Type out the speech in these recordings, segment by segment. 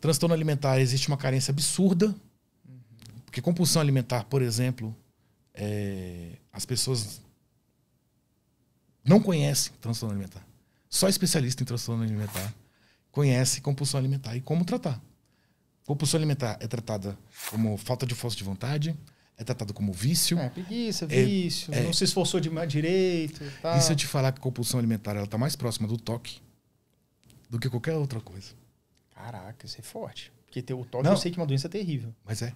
Transtorno alimentar, existe uma carência absurda. Porque compulsão alimentar, por exemplo, é, as pessoas não conhecem transtorno alimentar. Só especialista em transtorno alimentar conhece compulsão alimentar e como tratar. Compulsão alimentar é tratada como falta de força de vontade, é tratado como vício. É, preguiça, é, vício, é, não se esforçou de direito. Tá. E se eu te falar que compulsão alimentar ela está mais próxima do toque do que qualquer outra coisa? Caraca, isso é forte. Porque ter o toque não, eu sei que é uma doença é terrível. Mas é.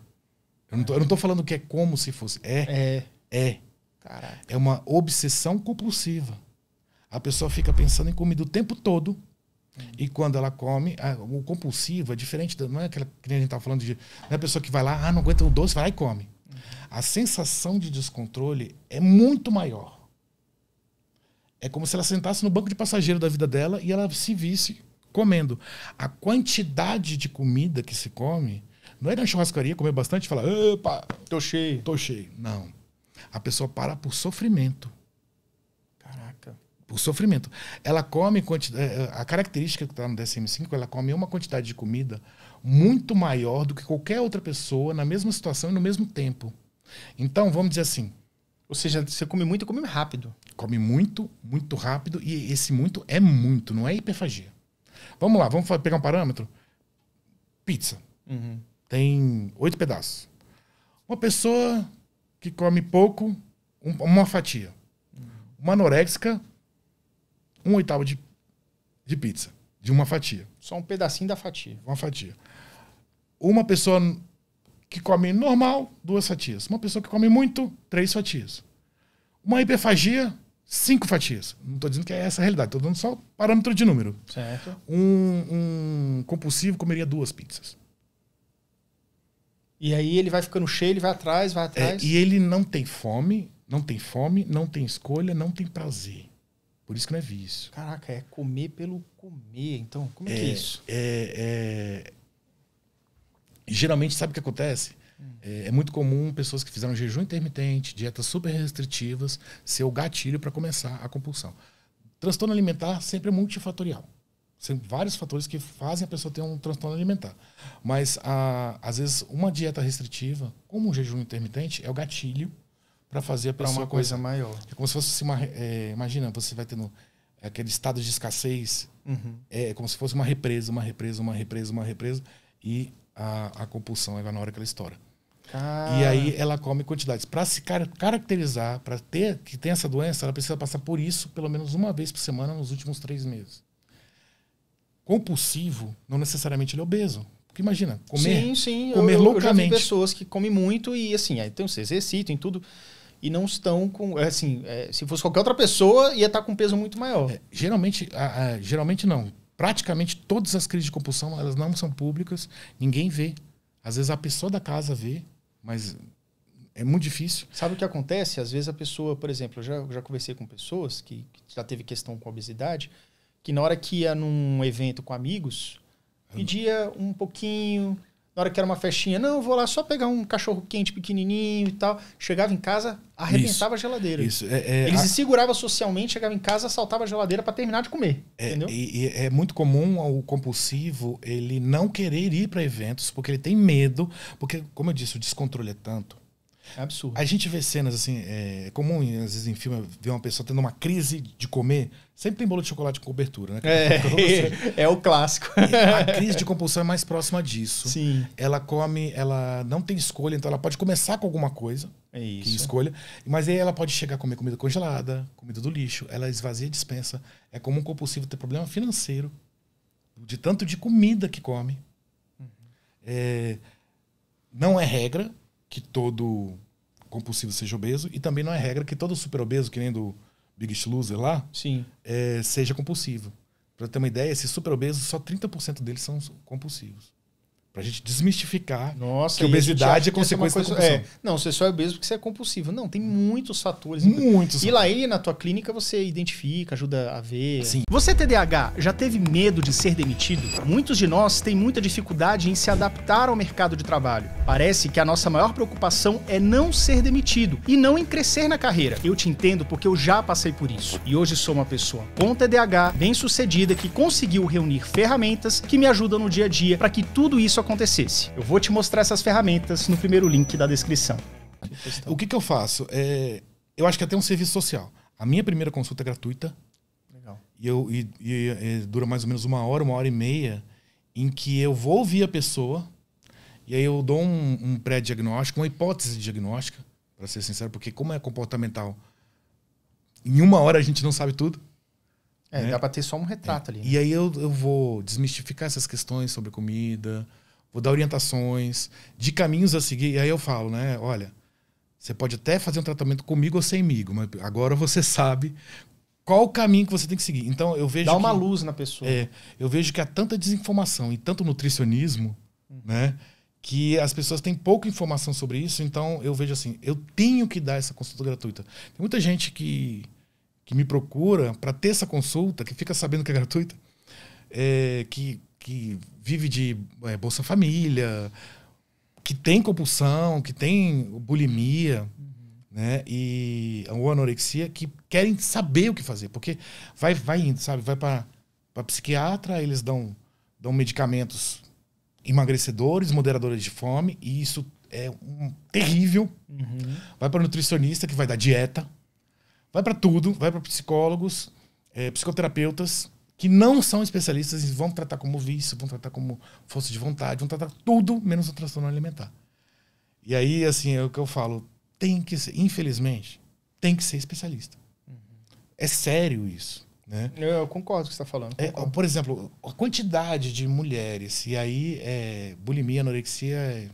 Eu não, tô, eu não tô falando que é como se fosse. É. É. É. Caraca. É uma obsessão compulsiva. A pessoa fica pensando em comida o tempo todo. Hum. E quando ela come, a, o compulsivo é diferente. Da, não é aquela que a gente estava falando de. Não é a pessoa que vai lá, ah, não aguenta o doce, vai lá e come. A sensação de descontrole é muito maior. É como se ela sentasse no banco de passageiro da vida dela e ela se visse comendo. A quantidade de comida que se come, não é na churrascaria comer bastante e falar, opa, tô cheio, tô cheio. Não. A pessoa para por sofrimento. Caraca. Por sofrimento. Ela come quantidade. É, é, a característica que está no DSM-5, ela come uma quantidade de comida muito maior do que qualquer outra pessoa na mesma situação e no mesmo tempo. Então, vamos dizer assim. Ou seja, você come muito e come rápido. Come muito, muito rápido, e esse muito é muito, não é hiperfagia. Vamos lá, vamos pegar um parâmetro? Pizza. Uhum. Tem oito pedaços. Uma pessoa que come pouco, um, uma fatia. Uhum. Uma anorexica, um oitavo de, de pizza. De uma fatia. Só um pedacinho da fatia. Uma fatia. Uma pessoa que come normal, duas fatias. Uma pessoa que come muito, três fatias. Uma hiperfagia, cinco fatias. Não estou dizendo que é essa a realidade, estou dando só parâmetro de número. Certo. Um, um, compulsivo comeria duas pizzas. E aí ele vai ficando cheio, ele vai atrás, vai é, atrás. É, e ele não tem fome, não tem fome, não tem escolha, não tem prazer. Por isso que não é vício. Caraca, é comer pelo comer. Então, como é, é que é isso? É, é... Geralmente, sabe o que acontece? É, é, muito comum pessoas que fizeram jejum intermitente, dietas super restritivas, ser o gatilho para começar a compulsão. Transtorno alimentar sempre é multifatorial. São vários fatores que fazem a pessoa ter um transtorno alimentar. Mas, a, às vezes, uma dieta restritiva, como um jejum intermitente, é o gatilho para fazer a para uma coisa maior. É como se fosse uma. É, imagina, você vai tendo aquele estado de escassez. Uhum. É como se fosse uma represa, uma represa, uma represa, uma represa. E a, a compulsão é na hora que ela estoura. Ah. E aí ela come quantidades. Para se caracterizar, para ter que tem essa doença, ela precisa passar por isso pelo menos uma vez por semana nos últimos três meses. Compulsivo, não necessariamente ele é obeso. Porque imagina, comer, sim, sim. comer eu, loucamente. Eu já pessoas que comem muito e assim, então se exercitam e tudo e não estão com. É, assim, é, se fosse qualquer outra pessoa, ia estar tá com um peso muito maior. É, geralmente, a, a, geralmente não. Praticamente todas as crises de compulsão elas não são públicas, ninguém vê. Às vezes a pessoa da casa vê, mas é muito difícil. Sabe o que acontece? Às vezes a pessoa, por exemplo, eu já, já conversei com pessoas que, que já teve questão com obesidade, que na hora que ia num evento com amigos, pedia um pouquinho, na hora que era uma festinha, não, vou lá só pegar um cachorro quente pequenininho e tal. Chegava em casa, arrebentava isso, a geladeira. Isso, é, é, Ele a... se segurava socialmente, chegava em casa, saltava a geladeira para terminar de comer. É, entendeu? E, e, é muito comum o compulsivo ele não querer ir para eventos porque ele tem medo, porque, como eu disse, o descontrole é tanto é absurdo. A gente vê cenas assim, é, é comum às vezes em filme ver uma pessoa tendo uma crise de comer. Sempre tem bolo de chocolate com cobertura, né? É, é, o clássico. A crise de compulsão é mais próxima disso. Sim. Ela come, ela não tem escolha, então ela pode começar com alguma coisa. É isso. Que escolha. Mas aí ela pode chegar a comer comida congelada, comida do lixo, ela esvazia a dispensa. É comum compulsivo ter problema financeiro, de tanto de comida que come. Uhum. É, não é regra, que todo compulsivo seja obeso e também não é regra que todo super obeso, que nem do Biggest Loser lá, Sim. É, seja compulsivo. Para ter uma ideia, esses super obesos, só 30% deles são compulsivos. Pra gente desmistificar Nossa, que obesidade é consequência coisa, da compulsão. É, não, você só é obeso porque você é compulsivo. Não, tem muitos fatores. Muitos. E lá aí na tua clínica, você identifica, ajuda a ver. Sim. Você TDAH já teve medo de ser demitido? Muitos de nós têm muita dificuldade em se adaptar ao mercado de trabalho. Parece que a nossa maior preocupação é não ser demitido e não em crescer na carreira. Eu te entendo porque eu já passei por isso. E hoje sou uma pessoa com TDAH, bem sucedida, que conseguiu reunir ferramentas que me ajudam no dia a dia para que tudo isso acontecesse? Eu vou te mostrar essas ferramentas no primeiro link da descrição. O que, que eu faço? É, eu acho que é até um serviço social. A minha primeira consulta é gratuita. Legal. E, eu, e, e, e dura mais ou menos uma hora, uma hora e meia, em que eu vou ouvir a pessoa e aí eu dou um, um pré-diagnóstico, uma hipótese diagnóstica, para ser sincero, porque como é comportamental, em uma hora a gente não sabe tudo. É, né? dá para ter só um retrato é. ali. Né? E aí eu, eu vou desmistificar essas questões sobre comida, vou dar orientações de caminhos a seguir. E aí eu falo, né? Olha, você pode até fazer um tratamento comigo ou semigo, mas agora você sabe qual o caminho que você tem que seguir. Então eu vejo dá uma que, luz na pessoa. É, eu vejo que há tanta desinformação e tanto nutricionismo, uhum. né? Que as pessoas têm pouca informação sobre isso, então eu vejo assim, eu tenho que dar essa consulta gratuita. Tem muita gente que, que me procura para ter essa consulta, que fica sabendo que é gratuita, é, que que vive de é, Bolsa Família, que tem compulsão, que tem bulimia, uhum. né? E ou anorexia, que querem saber o que fazer, porque vai, vai indo, sabe? Vai para psiquiatra, eles dão, dão medicamentos emagrecedores, moderadores de fome, e isso é um, terrível. Uhum. Vai para nutricionista, que vai dar dieta. Vai para tudo, vai para psicólogos, é, psicoterapeutas que não são especialistas e vão tratar como vício, vão tratar como força de vontade, vão tratar tudo menos o transtorno alimentar. E aí, assim, é o que eu falo, tem que ser, infelizmente, tem que ser especialista. Uhum. É sério isso. Né? Eu, eu concordo com o que você está falando. É, por exemplo, a quantidade de mulheres, e aí é, bulimia, anorexia é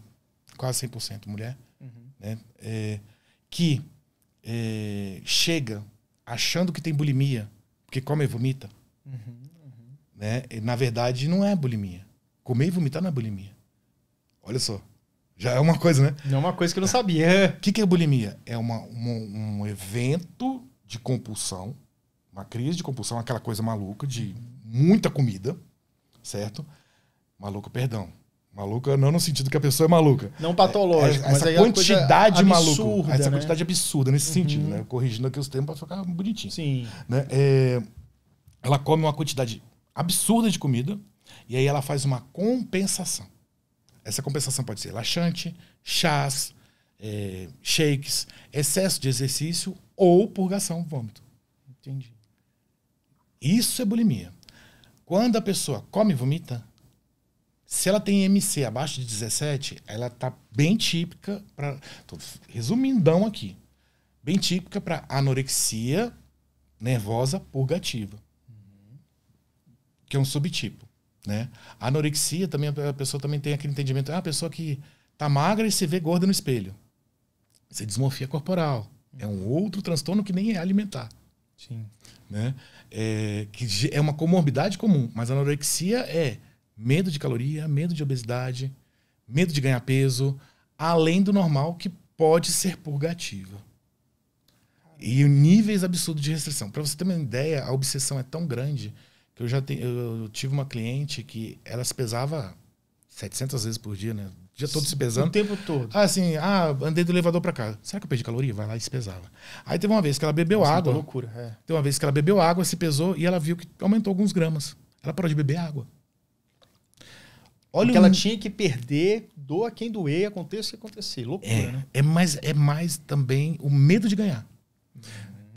quase 100% mulher, uhum. né? É, que é, chega achando que tem bulimia, porque come e vomita, Uhum, uhum. Né? na verdade, não é bulimia. Comer e vomitar não é bulimia. Olha só. Já é uma coisa, né? Não é uma coisa que eu não sabia. O que, que é bulimia? É uma, uma, um evento de compulsão, uma crise de compulsão, aquela coisa maluca de muita comida, certo? Maluco, perdão. Maluca não no sentido que a pessoa é maluca. Não patológico, é, é essa é quantidade maluca, absurda, essa né? quantidade absurda nesse uhum. sentido, né? Corrigindo aqui os termos para ficar bonitinho. Sim. Né? É, ela come uma quantidade absurda de comida e aí ela faz uma compensação. Essa compensação pode ser laxante, chás, é, shakes, excesso de exercício ou purgação, vômito. Entendi. Isso é bulimia. Quando a pessoa come e vomita, se ela tem MC abaixo de 17, ela tá bem típica para resumindão aqui. Bem típica para anorexia nervosa purgativa que é um subtipo. Né? A anorexia também, a pessoa também tem aquele entendimento, é a pessoa que tá magra e se vê gorda no espelho. Isso é desmorfia corporal. É um outro transtorno que nem é alimentar. Sim. Né? É, que é uma comorbidade comum, mas a anorexia é medo de caloria, medo de obesidade, medo de ganhar peso, além do normal que pode ser purgativa. E níveis absurdos de restrição. Para você ter uma ideia, a obsessão é tão grande eu já te, eu tive uma cliente que ela se pesava 700 vezes por dia, né? O dia todo se pesando. O tempo todo. Ah, assim, ah, andei do elevador para casa. Será que eu perdi caloria? Vai lá e se pesava. Aí teve uma vez que ela bebeu Nossa, é água. loucura, é. Teve uma vez que ela bebeu água, se pesou e ela viu que aumentou alguns gramas. Ela parou de beber água. Olha Porque ela tinha que perder, doa quem doer, aconteça o que acontecer. Loucura, é, né? É mais, é mais também o medo de ganhar.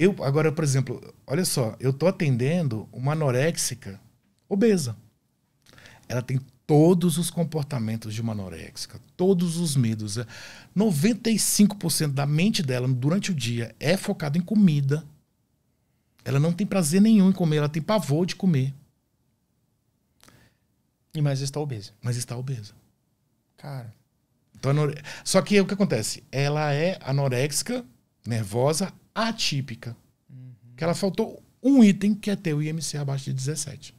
Eu, agora, por exemplo, olha só, eu tô atendendo uma anoréxica obesa. Ela tem todos os comportamentos de uma anoréxica, todos os medos. 95% é, da mente dela durante o dia é focada em comida. Ela não tem prazer nenhum em comer, ela tem pavor de comer. E mas está obesa. Mas está obesa. Cara. Então, anore... Só que o que acontece? Ela é anoréxica, nervosa, atípica. Uhum. Que ela faltou um item que é ter o IMC abaixo de 17.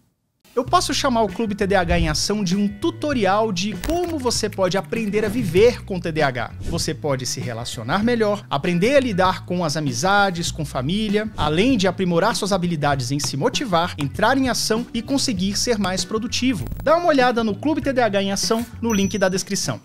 Eu posso chamar o Clube TDAH em Ação de um tutorial de como você pode aprender a viver com TDAH. Você pode se relacionar melhor, aprender a lidar com as amizades, com família, além de aprimorar suas habilidades em se motivar, entrar em ação e conseguir ser mais produtivo. Dá uma olhada no Clube TDAH em Ação no link da descrição.